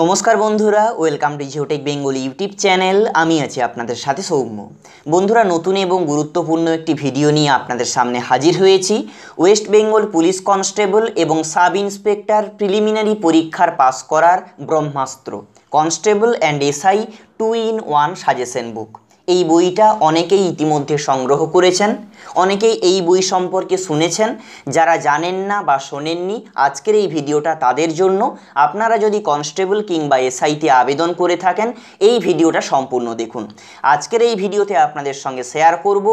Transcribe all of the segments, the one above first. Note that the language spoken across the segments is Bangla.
নমস্কার বন্ধুরা welcome to Geotech Bengali YouTube channel আমি আছি আপনাদের সাথে সৌম্য বন্ধুরা নতুন এবং গুরুত্বপূর্ণ একটি ভিডিও নিয়ে আপনাদের সামনে হাজির হয়েছি ওয়েস্ট বেঙ্গল পুলিশ কনস্টেবল এবং সাব ইন্সপেক্টর প্রিলিমিনারি পরীক্ষার পাস করার Brahmastra constable and SI two in one suggestion book এই বইটা অনেকেই ইতিমধ্যে সংগ্রহ করেছেন অনেকেই এই বই সম্পর্কে শুনেছেন যারা জানেন না বা শোনেননি আজকের এই ভিডিওটা তাদের জন্য আপনারা যদি কনস্টেবল কিংবা এসআইতে আবেদন করে থাকেন এই ভিডিওটা সম্পূর্ণ দেখুন আজকের এই ভিডিওতে আপনাদের সঙ্গে শেয়ার করব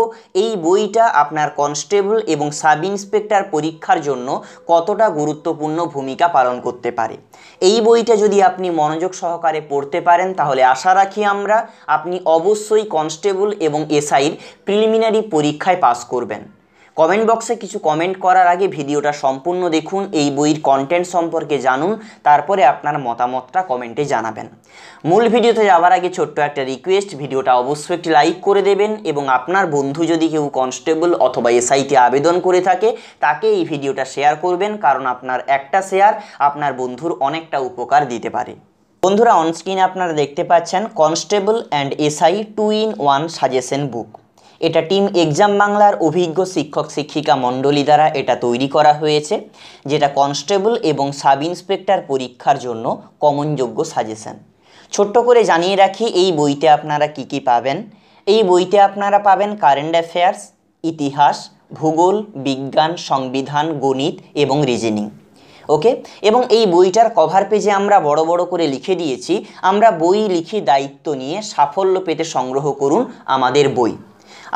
এই বইটা আপনার কনস্টেবল এবং সাব ইন্সপেক্টর পরীক্ষার জন্য কতটা গুরুত্বপূর্ণ ভূমিকা পালন করতে পারে এই বইটা যদি আপনি মনোযোগ সহকারে পড়তে পারেন তাহলে আশা রাখি আমরা আপনি অবশ্যই কনস্টেবল এবং এসআইর প্রিলিমিনারি পরীক্ষায় পাস করবেন কমেন্ট বক্সে কিছু কমেন্ট করার আগে ভিডিওটা সম্পূর্ণ দেখুন এই বইয়ের কন্টেন্ট সম্পর্কে জানুন তারপরে আপনার মতামতটা কমেন্টে জানাবেন মূল ভিডিওতে যাওয়ার আগে ছোট্ট একটা রিকোয়েস্ট ভিডিওটা অবশ্যই একটি লাইক করে দেবেন এবং আপনার বন্ধু যদি কেউ কনস্টেবল অথবা এসআইটি আবেদন করে থাকে তাকে এই ভিডিওটা শেয়ার করবেন কারণ আপনার একটা শেয়ার আপনার বন্ধুর অনেকটা উপকার দিতে পারে বন্ধুরা অনস্ক্রিনে আপনারা দেখতে পাচ্ছেন constable and SI two in one suggestion book এটা টিম এক্সাম বাংলার অভিজ্ঞ শিক্ষক শিক্ষিকা মণ্ডলী দ্বারা এটা তৈরি করা হয়েছে যেটা কনস্টেবল এবং সাব ইন্সপেক্টর পরীক্ষার জন্য কমনযোগ্য সাজেশন ছোট্ট করে জানিয়ে রাখি এই বইতে আপনারা কি কি পাবেন এই বইতে আপনারা পাবেন কারেন্ট অ্যাফেয়ার্স ইতিহাস ভূগোল বিজ্ঞান সংবিধান গণিত এবং রিজেনিং ওকে এবং এই বইটার কভার পেজে আমরা বড় বড় করে লিখে দিয়েছি আমরা বই লিখি দায়িত্ব নিয়ে সাফল্য পেতে সংগ্রহ করুন আমাদের বই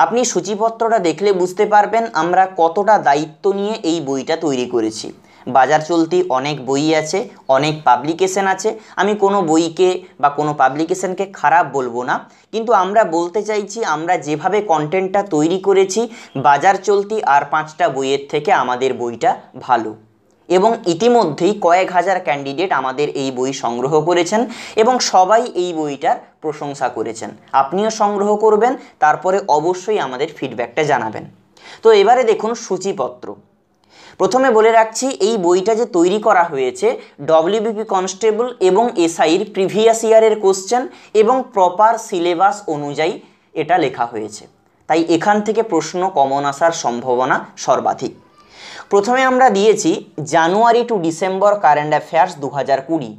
আপনি সূচিপত্রটা দেখলে বুঝতে পারবেন আমরা কতটা দায়িত্ব নিয়ে এই বইটা তৈরি করেছি বাজার চলতি অনেক বই আছে অনেক পাবলিকেশন আছে আমি কোনো বইকে বা কোনো পাবলিকেশনকে খারাপ বলবো না কিন্তু আমরা বলতে চাইছি আমরা যেভাবে কন্টেন্টটা তৈরি করেছি বাজার চলতি আর পাঁচটা বইয়ের থেকে আমাদের বইটা ভালো এবং ইতিমধ্যেই কয়েক হাজার ক্যান্ডিডেট আমাদের এই বই সংগ্রহ করেছেন এবং সবাই এই বইটার প্রশংসা করেছেন আপনিও সংগ্রহ করবেন তারপরে অবশ্যই আমাদের ফিডব্যাকটা জানাবেন তো এবারে দেখুন সূচিপত্র প্রথমে বলে রাখছি এই বইটা যে তৈরি করা হয়েছে ডব্লিউবিপি কনস্টেবল এবং এসআইর প্রিভিয়াস ইয়ারের কোশ্চেন এবং প্রপার সিলেবাস অনুযায়ী এটা লেখা হয়েছে তাই এখান থেকে প্রশ্ন কমন আসার সম্ভাবনা সর্বাধিক প্রথমে আমরা দিয়েছি January to December current affairs দু হাজার কুড়ি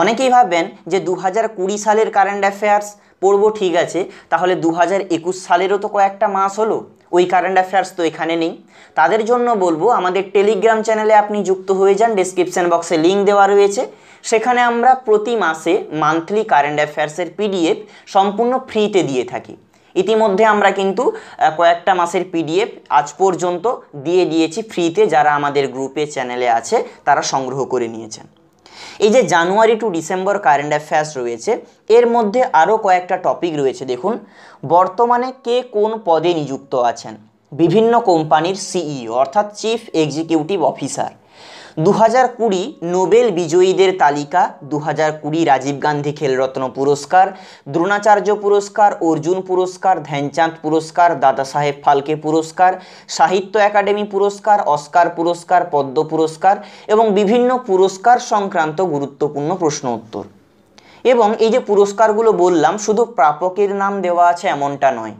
অনেকেই ভাববেন যে দু হাজার কুড়ি সালের কারেন্ট অ্যাফেয়ার্স পড়ব ঠিক আছে তাহলে দু হাজার একুশ সালেরও তো কয়েকটা মাস হলো ওই কারেন্ট অ্যাফেয়ার্স তো এখানে নেই তাদের জন্য বলবো আমাদের টেলিগ্রাম চ্যানেলে আপনি যুক্ত হয়ে যান ডিসক্রিপশান বক্সে লিঙ্ক দেওয়া রয়েছে সেখানে আমরা প্রতি মাসে মান্থলি কারেন্ট অ্যাফেয়ার্সের পিডিএফ সম্পূর্ণ ফ্রিতে দিয়ে থাকি ইতিমধ্যে আমরা কিন্তু কয়েকটা মাসের পিডিএফ আজ পর্যন্ত দিয়ে দিয়েছি ফ্রিতে যারা আমাদের গ্রুপে চ্যানেলে আছে তারা সংগ্রহ করে নিয়েছেন এই যে January to December current affairs রয়েছে এর মধ্যে আরও কয়েকটা টপিক রয়েছে দেখুন বর্তমানে কে কোন পদে নিযুক্ত আছেন বিভিন্ন কোম্পানির সিইও e অর্থাৎ চিফ এক্সিকিউটিভ অফিসার দু হাজার কুড়ি নোবেল বিজয়ীদের তালিকা দু হাজার কুড়ি রাজীব গান্ধী খেলরত্ন পুরস্কার দ্রোণাচার্য পুরস্কার অর্জুন পুরস্কার ধ্যানচাঁদ পুরস্কার দাদা সাহেব ফালকে পুরস্কার সাহিত্য একাডেমি পুরস্কার অস্কার পুরস্কার পদ্ম পুরস্কার এবং বিভিন্ন পুরস্কার সংক্রান্ত গুরুত্বপূর্ণ প্রশ্ন উত্তর এবং এই যে পুরস্কারগুলো বললাম শুধু প্রাপকের নাম দেওয়া আছে এমনটা নয়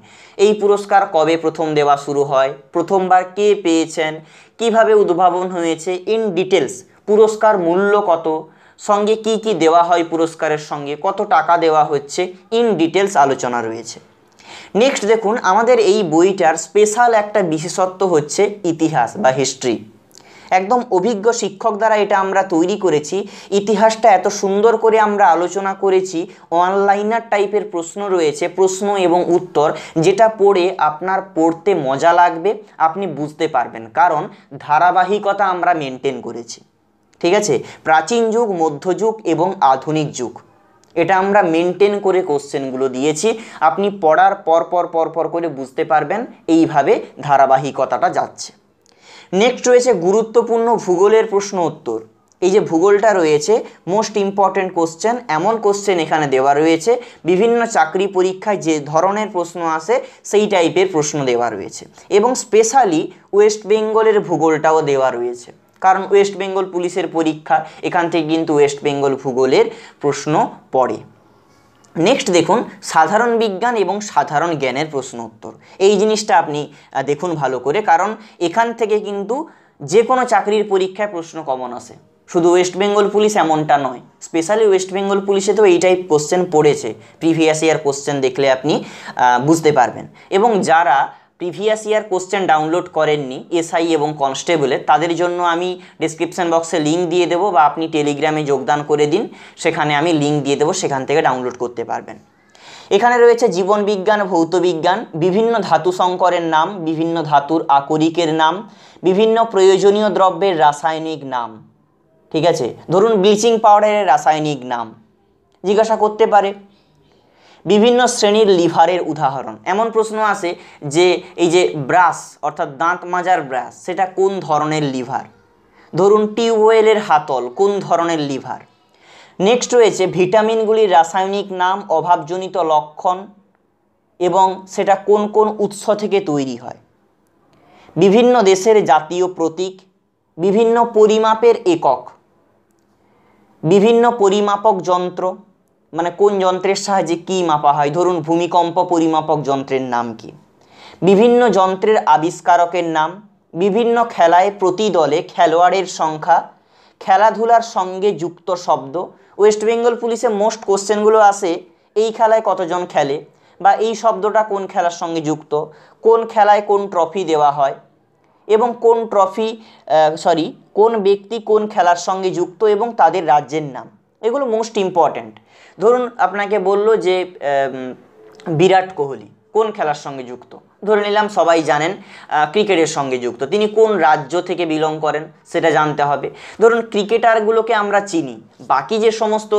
এই পুরস্কার কবে প্রথম দেওয়া শুরু হয় প্রথমবার কে পেয়েছেন কিভাবে উদ্ভাবন হয়েছে ইন ডিটেলস পুরস্কার মূল্য কত সঙ্গে কি কি দেওয়া হয় পুরস্কারের সঙ্গে কত টাকা দেওয়া হচ্ছে ইন ডিটেলস আলোচনা রয়েছে নেক্সট দেখুন আমাদের এই বইটার স্পেশাল একটা বিশেষত্ব হচ্ছে ইতিহাস বা হিস্ট্রি একদম অভিজ্ঞ শিক্ষক দ্বারা এটা আমরা তৈরি করেছি ইতিহাসটা এত সুন্দর করে আমরা আলোচনা করেছি অনলাইনার টাইপের প্রশ্ন রয়েছে প্রশ্ন এবং উত্তর যেটা পড়ে আপনার পড়তে মজা লাগবে আপনি বুঝতে পারবেন কারণ ধারাবাহিকতা আমরা মেনটেন করেছি ঠিক আছে প্রাচীন যুগ মধ্যযুগ এবং আধুনিক যুগ এটা আমরা মেনটেন করে কোশ্চেনগুলো দিয়েছি আপনি পড়ার পর পর পর পর করে বুঝতে পারবেন এইভাবে ধারাবাহিকতাটা যাচ্ছে নেক্সট রয়েছে গুরুত্বপূর্ণ ভূগোলের প্রশ্ন উত্তর এই যে ভূগোলটা রয়েছে মোস্ট ইম্পর্ট্যান্ট কোশ্চেন এমন কোশ্চেন এখানে দেওয়া রয়েছে বিভিন্ন চাকরি পরীক্ষায় যে ধরনের প্রশ্ন আসে সেই টাইপের প্রশ্ন দেওয়া রয়েছে এবং স্পেশালি ওয়েস্ট বেঙ্গলের ভূগোলটাও দেওয়া রয়েছে কারণ ওয়েস্ট বেঙ্গল পুলিশের পরীক্ষা এখান থেকে কিন্তু ওয়েস্ট বেঙ্গল ভূগোলের প্রশ্ন পড়ে নেক্সট দেখুন সাধারণ বিজ্ঞান এবং সাধারণ জ্ঞানের প্রশ্ন উত্তর এই জিনিসটা আপনি দেখুন ভালো করে কারণ এখান থেকে কিন্তু যে কোনো চাকরির পরীক্ষায় প্রশ্ন কমন আসে শুধু ওয়েস্ট বেঙ্গল পুলিশ এমনটা নয় স্পেশালি ওয়েস্ট বেঙ্গল পুলিশে তো এই টাইপ কোশ্চেন পড়েছে প্রিভিয়াস ইয়ার কোশ্চেন দেখলে আপনি বুঝতে পারবেন এবং যারা প্রিভিয়াস ইয়ার কোশ্চেন ডাউনলোড করেননি এসআই এবং কনস্টেবলে তাদের জন্য আমি ডিসক্রিপশান বক্সে লিঙ্ক দিয়ে দেবো বা আপনি টেলিগ্রামে যোগদান করে দিন সেখানে আমি লিঙ্ক দিয়ে দেবো সেখান থেকে ডাউনলোড করতে পারবেন এখানে রয়েছে জীবনবিজ্ঞান ভৌতবিজ্ঞান বিভিন্ন ধাতু সংকরের নাম বিভিন্ন ধাতুর আকরিকের নাম বিভিন্ন প্রয়োজনীয় দ্রব্যের রাসায়নিক নাম ঠিক আছে ধরুন ব্লিচিং পাউডারের রাসায়নিক নাম জিজ্ঞাসা করতে পারে বিভিন্ন শ্রেণীর লিভারের উদাহরণ এমন প্রশ্ন আছে যে এই যে ব্রাশ অর্থাৎ দাঁত মাজার ব্রাশ সেটা কোন ধরনের লিভার ধরুন টিউবওয়েলের হাতল কোন ধরনের লিভার নেক্সট রয়েছে ভিটামিনগুলির রাসায়নিক নাম অভাবজনিত লক্ষণ এবং সেটা কোন কোন উৎস থেকে তৈরি হয় বিভিন্ন দেশের জাতীয় প্রতীক বিভিন্ন পরিমাপের একক বিভিন্ন পরিমাপক যন্ত্র মানে কোন যন্ত্রের সাহায্যে কী মাপা হয় ধরুন ভূমিকম্প পরিমাপক যন্ত্রের নাম কি বিভিন্ন যন্ত্রের আবিষ্কারকের নাম বিভিন্ন খেলায় প্রতি দলে খেলোয়াড়ের সংখ্যা খেলাধুলার সঙ্গে যুক্ত শব্দ ওয়েস্ট বেঙ্গল পুলিশে মোস্ট কোশ্চেনগুলো আসে এই খেলায় কতজন খেলে বা এই শব্দটা কোন খেলার সঙ্গে যুক্ত কোন খেলায় কোন ট্রফি দেওয়া হয় এবং কোন ট্রফি সরি কোন ব্যক্তি কোন খেলার সঙ্গে যুক্ত এবং তাদের রাজ্যের নাম এগুলো মোস্ট ইম্পর্ট্যান্ট ধরুন আপনাকে বলল যে বিরাট কোহলি কোন খেলার সঙ্গে যুক্ত ধরে নিলাম সবাই জানেন ক্রিকেটের সঙ্গে যুক্ত তিনি কোন রাজ্য থেকে বিলং করেন সেটা জানতে হবে ধরুন ক্রিকেটারগুলোকে আমরা চিনি বাকি যে সমস্ত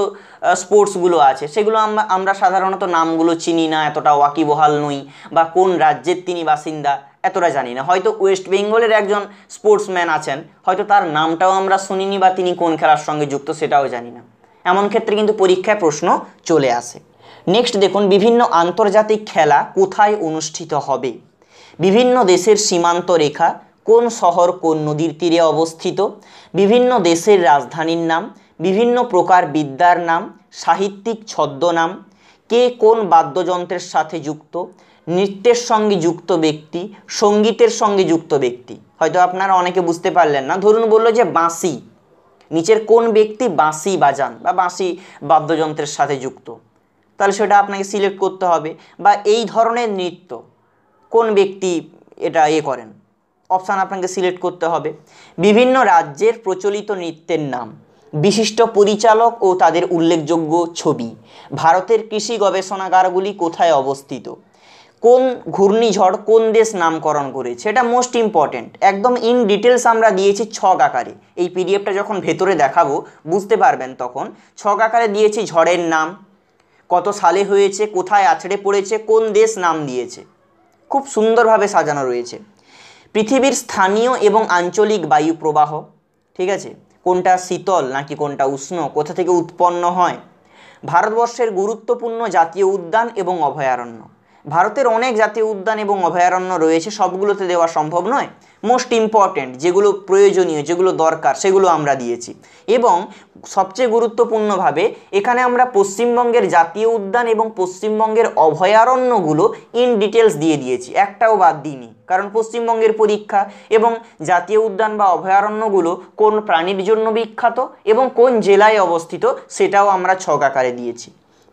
স্পোর্টসগুলো আছে সেগুলো আমরা আমরা সাধারণত নামগুলো চিনি না এতটা ওয়াকিবহাল নই বা কোন রাজ্যের তিনি বাসিন্দা এতটা জানি না হয়তো ওয়েস্ট বেঙ্গলের একজন স্পোর্টসম্যান আছেন হয়তো তার নামটাও আমরা শুনিনি বা তিনি কোন খেলার সঙ্গে যুক্ত সেটাও জানি না এমন ক্ষেত্রে কিন্তু পরীক্ষায় প্রশ্ন চলে আসে নেক্সট দেখুন বিভিন্ন আন্তর্জাতিক খেলা কোথায় অনুষ্ঠিত হবে বিভিন্ন দেশের সীমান্ত রেখা কোন শহর কোন নদীর তীরে অবস্থিত বিভিন্ন দেশের রাজধানীর নাম বিভিন্ন প্রকার বিদ্যার নাম সাহিত্যিক ছদ্মনাম কে কোন বাদ্যযন্ত্রের সাথে যুক্ত নৃত্যের সঙ্গে যুক্ত ব্যক্তি সঙ্গীতের সঙ্গে যুক্ত ব্যক্তি হয়তো আপনারা অনেকে বুঝতে পারলেন না ধরুন বললো যে বাঁশি নিচের কোন ব্যক্তি বাঁশি বাজান বা বাঁশি বাদ্যযন্ত্রের সাথে যুক্ত তাহলে সেটা আপনাকে সিলেক্ট করতে হবে বা এই ধরনের নৃত্য কোন ব্যক্তি এটা এ ইয়ে করেন অপশান আপনাকে সিলেক্ট করতে হবে বিভিন্ন রাজ্যের প্রচলিত নৃত্যের নাম বিশিষ্ট পরিচালক ও তাদের উল্লেখযোগ্য ছবি ভারতের কৃষি গবেষণাগারগুলি কোথায় অবস্থিত কোন ঘূর্ণিঝড় কোন দেশ নামকরণ করেছে এটা মোস্ট ইম্পর্টেন্ট একদম ইন ডিটেলস আমরা দিয়েছি ছক আকারে এই পিডিএফটা যখন ভেতরে দেখাবো বুঝতে পারবেন তখন ছক আকারে দিয়েছি ঝড়ের নাম কত সালে হয়েছে কোথায় আছড়ে পড়েছে কোন দেশ নাম দিয়েছে খুব সুন্দরভাবে সাজানো রয়েছে পৃথিবীর স্থানীয় এবং আঞ্চলিক বায়ু প্রবাহ ঠিক আছে কোনটা শীতল নাকি কোনটা উষ্ণ কোথা থেকে উৎপন্ন হয় ভারতবর্ষের গুরুত্বপূর্ণ জাতীয় উদ্যান এবং অভয়ারণ্য ভারতের অনেক জাতীয় উদ্যান এবং অভয়ারণ্য রয়েছে সবগুলোতে দেওয়া সম্ভব নয় মোস্ট ইম্পর্ট্যান্ট যেগুলো প্রয়োজনীয় যেগুলো দরকার সেগুলো আমরা দিয়েছি এবং সবচেয়ে গুরুত্বপূর্ণভাবে এখানে আমরা পশ্চিমবঙ্গের জাতীয় উদ্যান এবং পশ্চিমবঙ্গের অভয়ারণ্যগুলো ইন ডিটেলস দিয়ে দিয়েছি একটাও বাদ দিইনি কারণ পশ্চিমবঙ্গের পরীক্ষা এবং জাতীয় উদ্যান বা অভয়ারণ্যগুলো কোন প্রাণীর জন্য বিখ্যাত এবং কোন জেলায় অবস্থিত সেটাও আমরা ছক আকারে দিয়েছি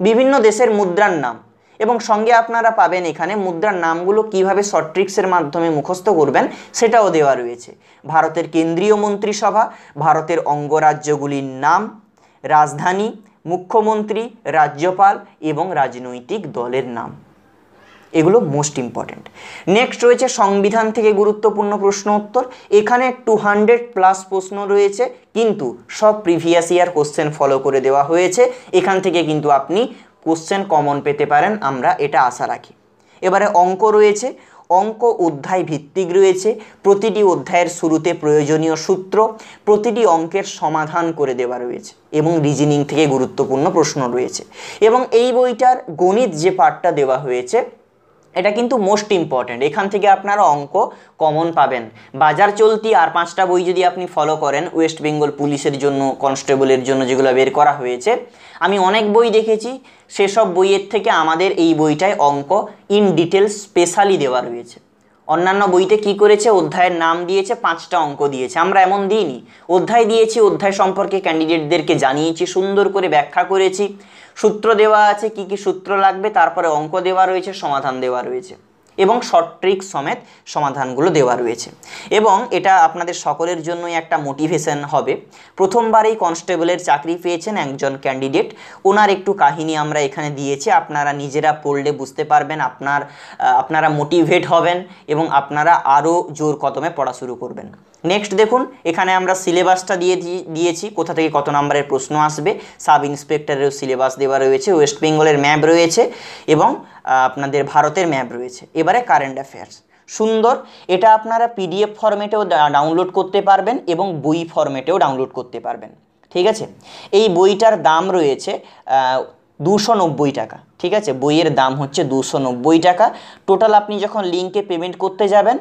বিভিন্ন দেশের মুদ্রার নাম এবং সঙ্গে আপনারা পাবেন এখানে মুদ্রার নামগুলো কিভাবে শর্ট ট্রিক্সের মাধ্যমে মুখস্থ করবেন সেটাও দেওয়া রয়েছে ভারতের কেন্দ্রীয় মন্ত্রিসভা ভারতের অঙ্গরাজ্যগুলির নাম রাজধানী মুখ্যমন্ত্রী রাজ্যপাল এবং রাজনৈতিক দলের নাম এগুলো মোস্ট ইম্পর্ট্যান্ট নেক্সট রয়েছে সংবিধান থেকে গুরুত্বপূর্ণ প্রশ্ন উত্তর এখানে টু হান্ড্রেড প্লাস প্রশ্ন রয়েছে কিন্তু সব প্রিভিয়াস ইয়ার কোশ্চেন ফলো করে দেওয়া হয়েছে এখান থেকে কিন্তু আপনি কোশ্চেন কমন পেতে পারেন আমরা এটা আশা রাখি এবারে অঙ্ক রয়েছে অঙ্ক অধ্যায় ভিত্তিক রয়েছে প্রতিটি অধ্যায়ের শুরুতে প্রয়োজনীয় সূত্র প্রতিটি অঙ্কের সমাধান করে দেওয়া রয়েছে এবং রিজনিং থেকে গুরুত্বপূর্ণ প্রশ্ন রয়েছে এবং এই বইটার গণিত যে পাঠটা দেওয়া হয়েছে এটা কিন্তু মোস্ট ইম্পর্ট্যান্ট এখান থেকে আপনারা অঙ্ক কমন পাবেন বাজার চলতি আর পাঁচটা বই যদি আপনি ফলো করেন ওয়েস্ট বেঙ্গল পুলিশের জন্য কনস্টেবলের জন্য যেগুলো বের করা হয়েছে আমি অনেক বই দেখেছি সেসব বইয়ের থেকে আমাদের এই বইটায় অঙ্ক ইন ডিটেলস স্পেশালি দেওয়া রয়েছে অন্যান্য বইতে কি করেছে অধ্যায়ের নাম দিয়েছে পাঁচটা অঙ্ক দিয়েছে আমরা এমন দিইনি অধ্যায় দিয়েছি অধ্যায় সম্পর্কে ক্যান্ডিডেটদেরকে জানিয়েছি সুন্দর করে ব্যাখ্যা করেছি সূত্র দেওয়া আছে কি কি সূত্র লাগবে তারপরে অঙ্ক দেওয়া রয়েছে সমাধান দেওয়া রয়েছে এবং শর্ট ট্রিক সমেত সমাধানগুলো দেওয়া রয়েছে এবং এটা আপনাদের সকলের জন্যই একটা মোটিভেশন হবে প্রথমবারেই কনস্টেবলের চাকরি পেয়েছেন একজন ক্যান্ডিডেট ওনার একটু কাহিনী আমরা এখানে দিয়েছি আপনারা নিজেরা পড়লে বুঝতে পারবেন আপনার আপনারা মোটিভেট হবেন এবং আপনারা আরও জোর কদমে পড়া শুরু করবেন নেক্সট দেখুন এখানে আমরা সিলেবাসটা দিয়ে দিয়েছি কোথা থেকে কত নাম্বারের প্রশ্ন আসবে সাব ইন্সপেক্টরেরও সিলেবাস দেওয়া রয়েছে ওয়েস্ট বেঙ্গলের ম্যাপ রয়েছে এবং আপনাদের ভারতের ম্যাপ রয়েছে এবারে কারেন্ট অ্যাফেয়ার্স সুন্দর এটা আপনারা পিডিএফ ফরম্যাটেও ডাউনলোড করতে পারবেন এবং বই ফরম্যাটেও ডাউনলোড করতে পারবেন ঠিক আছে এই বইটার দাম রয়েছে দুশো নব্বই টাকা ঠিক আছে বইয়ের দাম হচ্ছে দুশো নব্বই টাকা টোটাল আপনি যখন লিঙ্কে পেমেন্ট করতে যাবেন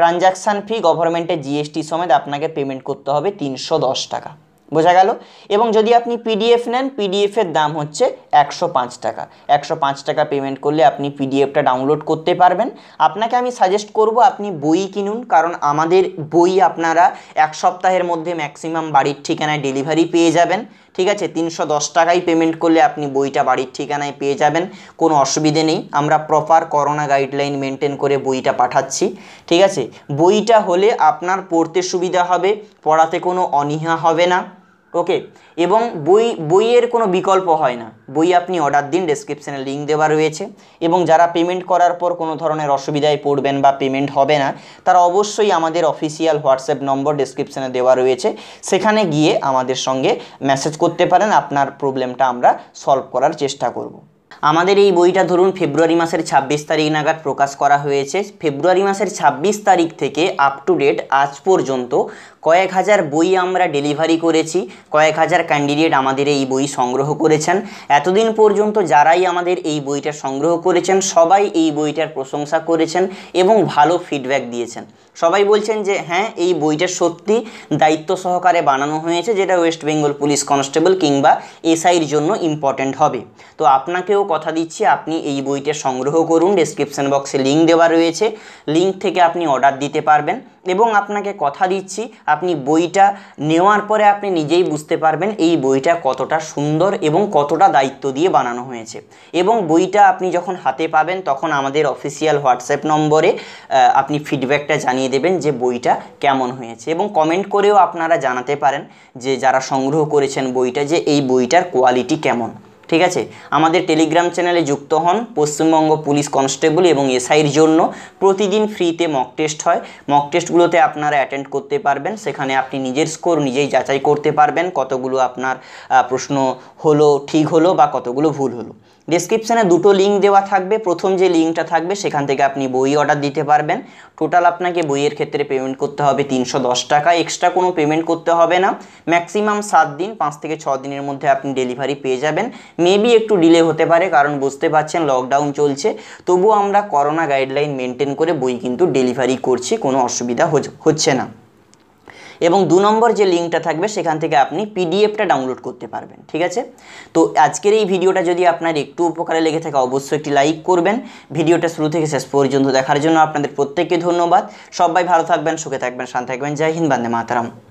ট্রানজাকশান ফি গভর্নমেন্টের জিএসটি সমেত আপনাকে পেমেন্ট করতে হবে তিনশো টাকা বোঝা গেল এবং যদি আপনি পিডিএফ নেন পিডিএফের দাম হচ্ছে একশো টাকা একশো টাকা পেমেন্ট করলে আপনি পিডিএফটা ডাউনলোড করতে পারবেন আপনাকে আমি সাজেস্ট করব আপনি বই কিনুন কারণ আমাদের বই আপনারা এক সপ্তাহের মধ্যে ম্যাক্সিমাম বাড়ির ঠিকানায় ডেলিভারি পেয়ে যাবেন ঠিক আছে তিনশো দশ টাকাই পেমেন্ট করলে আপনি বইটা বাড়ির ঠিকানায় পেয়ে যাবেন কোনো অসুবিধে নেই আমরা প্রপার করোনা গাইডলাইন মেনটেন করে বইটা পাঠাচ্ছি ঠিক আছে বইটা হলে আপনার পড়তে সুবিধা হবে পড়াতে কোনো অনীহা হবে না ওকে এবং বই বইয়ের কোনো বিকল্প হয় না বই আপনি অর্ডার দিন ডেসক্রিপশানে লিঙ্ক দেওয়া রয়েছে এবং যারা পেমেন্ট করার পর কোনো ধরনের অসুবিধায় পড়বেন বা পেমেন্ট হবে না তারা অবশ্যই আমাদের অফিসিয়াল হোয়াটসঅ্যাপ নম্বর ডেসক্রিপশানে দেওয়া রয়েছে সেখানে গিয়ে আমাদের সঙ্গে মেসেজ করতে পারেন আপনার প্রবলেমটা আমরা সলভ করার চেষ্টা করব। আমাদের এই বইটা ধরুন ফেব্রুয়ারি মাসের ২৬ তারিখ নাগাদ প্রকাশ করা হয়েছে ফেব্রুয়ারি মাসের ২৬ তারিখ থেকে আপ টু ডেট আজ পর্যন্ত কয়েক হাজার বই আমরা ডেলিভারি করেছি কয়েক হাজার ক্যান্ডিডেট আমাদের এই বই সংগ্রহ করেছেন এতদিন পর্যন্ত যারাই আমাদের এই বইটা সংগ্রহ করেছেন সবাই এই বইটার প্রশংসা করেছেন এবং ভালো ফিডব্যাক দিয়েছেন সবাই বলছেন যে হ্যাঁ এই বইটা সত্যি দায়িত্ব সহকারে বানানো হয়েছে যেটা ওয়েস্ট বেঙ্গল পুলিশ কনস্টেবল কিংবা এসআইয়ের জন্য ইম্পর্ট্যান্ট হবে তো আপনাকেও কথা দিচ্ছি আপনি এই বইটা সংগ্রহ করুন ডিসক্রিপশান বক্সে লিঙ্ক দেওয়া রয়েছে লিঙ্ক থেকে আপনি অর্ডার দিতে পারবেন এবং আপনাকে কথা দিচ্ছি আপনি বইটা নেওয়ার পরে আপনি নিজেই বুঝতে পারবেন এই বইটা কতটা সুন্দর এবং কতটা দায়িত্ব দিয়ে বানানো হয়েছে এবং বইটা আপনি যখন হাতে পাবেন তখন আমাদের অফিসিয়াল হোয়াটসঅ্যাপ নম্বরে আপনি ফিডব্যাকটা জানিয়ে দেবেন যে বইটা কেমন হয়েছে এবং কমেন্ট করেও আপনারা জানাতে পারেন যে যারা সংগ্রহ করেছেন বইটা যে এই বইটার কোয়ালিটি কেমন ঠিক আছে আমাদের টেলিগ্রাম চ্যানেলে যুক্ত হন পশ্চিমবঙ্গ পুলিশ কনস্টেবল এবং এসআইয়ের জন্য প্রতিদিন ফ্রিতে মক টেস্ট হয় মক টেস্টগুলোতে আপনারা অ্যাটেন্ড করতে পারবেন সেখানে আপনি নিজের স্কোর নিজেই যাচাই করতে পারবেন কতগুলো আপনার প্রশ্ন হলো ঠিক হলো বা কতগুলো ভুল হলো ডিসক্রিপশানে দুটো লিঙ্ক দেওয়া থাকবে প্রথম যে লিঙ্কটা থাকবে সেখান থেকে আপনি বই অর্ডার দিতে পারবেন টোটাল আপনাকে বইয়ের ক্ষেত্রে পেমেন্ট করতে হবে তিনশো টাকা এক্সট্রা কোনো পেমেন্ট করতে হবে না ম্যাক্সিমাম সাত দিন পাঁচ থেকে ছ দিনের মধ্যে আপনি ডেলিভারি পেয়ে যাবেন মেবি একটু ডিলে হতে পারে কারণ বুঝতে পারছেন লকডাউন চলছে তবুও আমরা করোনা গাইডলাইন মেনটেন করে বই কিন্তু ডেলিভারি করছি কোনো অসুবিধা হচ্ছে না এবং দু নম্বর যে লিঙ্কটা থাকবে সেখান থেকে আপনি পিডিএফটা ডাউনলোড করতে পারবেন ঠিক আছে তো আজকের এই ভিডিওটা যদি আপনার একটু উপকারে লেগে থাকে অবশ্যই একটি লাইক করবেন ভিডিওটা শুরু থেকে শেষ পর্যন্ত দেখার জন্য আপনাদের প্রত্যেককে ধন্যবাদ সবাই ভালো থাকবেন সুখে থাকবেন শান্ত থাকবেন জয় হিন্দ বান্দে মাতারাম